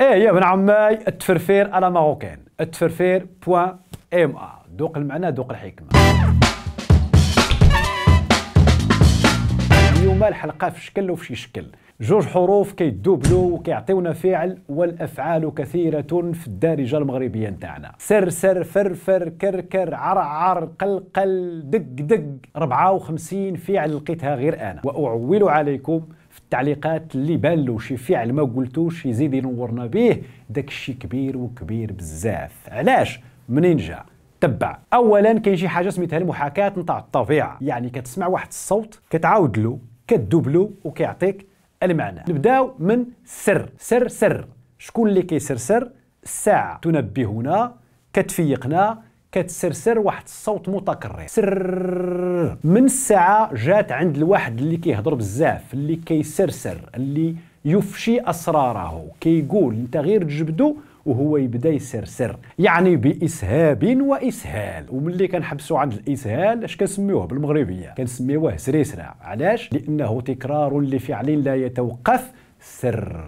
ايه يا بن عماي التفرفير على ماروكان التفرفير بوان ام ا ذوق المعنى ذوق الحكمه اليوم الحلقه في شكل وفي شي شكل جوج حروف كيدوبلو وكيعطيونا فعل والافعال كثيره في الدارجه المغربيه نتاعنا سر سر فرفر كركر عرعر قلقل دق دق 54 فعل لقيتها غير انا واعول عليكم في التعليقات اللي بان له شي فعل ما قلتوش يزيد ينورنا به داك الشيء كبير وكبير بزاف علاش منين جا تبع اولا كاين شي حاجه سميتها المحاكاه نتاع الطبيعه يعني كتسمع واحد الصوت كتعاود له كتدوبلو وكيعطيك المعنى نبداو من سر سر سر شكون اللي كيسرسر الساعه تنبهنا كتفيقنا كتسرسر واحد الصوت متكرر سر من الساعه جات عند الواحد اللي كيهضر بزاف اللي كيسرسر اللي يفشي اسراره كيقول انت غير تجبدو وهو يبدا يسرسر يعني باسهاب واسهال وملي كنحبسوا عند الاسهال اش كنسميوه بالمغربيه كنسميوه سريسره علاش لانه تكرار لفعل لا يتوقف سر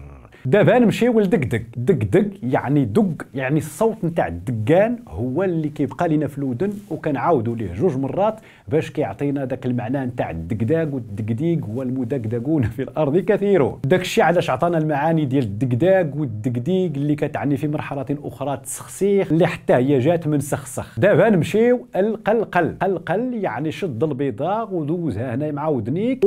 دابا نمشيو لدقدق دقدق يعني دق يعني الصوت نتاع الدقان هو اللي كيبقى لنا في الودن وكنعاودوا ليه جوج مرات باش كيعطينا داك المعنى نتاع الدقداق والدقديق والمدقدقون في الارض كثيرون داكشي علاش عطانا المعاني ديال الدقداق والدقديق اللي كتعني في مرحله اخرى التسخسيخ اللي حتى هي جات من سخسخ دابا نمشيو القلقل قلقل يعني شد البيضاء ودوزها هنا مع ودنيك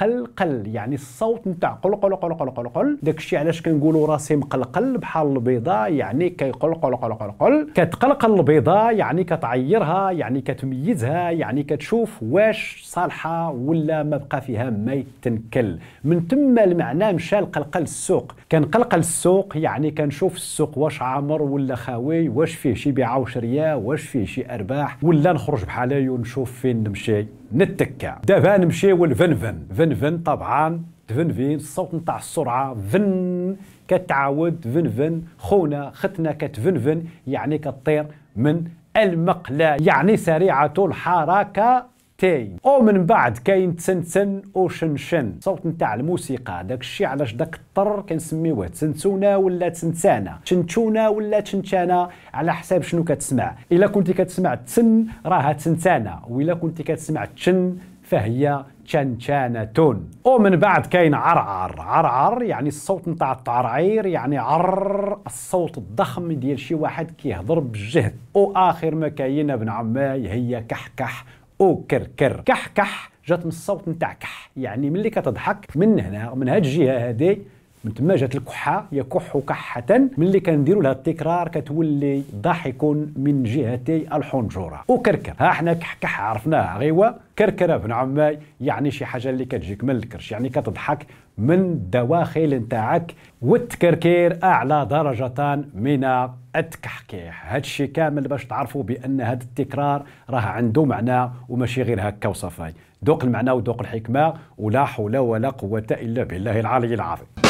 قل قل يعني الصوت نتاع قلقل قلقل قلقل داكشي علاش كنقولوا راسي مقلقل بحال البيضه يعني قل قل كتقلقل البيضه يعني كتعيرها يعني كتميزها يعني كتشوف واش صالحه ولا ما بقى فيها ما يتنكل من تما المعنى مشى القلقل السوق كنقلقل السوق يعني كنشوف السوق واش عامر ولا خاوي واش فيه شي بيعه وشريه واش فيه شي ارباح ولا نخرج بحالي ونشوف فين نمشي نتكا دابا نمشيو لفنفن فن فن فن طبعا فن فين الصوت نتاع السرعه فن كتعاود فن فن خونا ختنا كتفن فن يعني كطير من المقله يعني سريعه الحركه تاي او من بعد كاين تسن او شن صوت نتاع الموسيقى داك الشيء علاش داك الطر كنسميوه تسنتونا ولا تسنتانا تشنتونا ولا تشنتانا على حساب شنو كتسمع الا كنتي كتسمع تسن راها تسنتانا والا كنتي كتسمع تشن فهي شنشانة ومن بعد كاين عرعر عرعر يعني الصوت نتاع التعرعير يعني عرر الصوت الضخم ديال شي واحد كيهضر بالجهد واخر ما كاين ابن عماي هي كحكح وكركر كحكح جات من الصوت نتاع كح يعني ملي كتضحك من هنا من هاد الجهه هادي من تما جات الكحه يكح كحه ملي كنديروا لها التكرار كتولي ضاحك من جهتي الحنجره وكركر ها حنا كحكح عرفناها غيوه كركره بن عماي يعني شي حاجه اللي كتجيك من الكرش يعني كتضحك من الدواخل نتاعك والتكركير اعلى درجه من التكحكيح هادشي كامل باش تعرفوا بان هذا التكرار راه عنده معنى وماشي غير هكا وصفاي دوق المعنى ودوق الحكمه ولا حول ولا قوه الا بالله العلي العظيم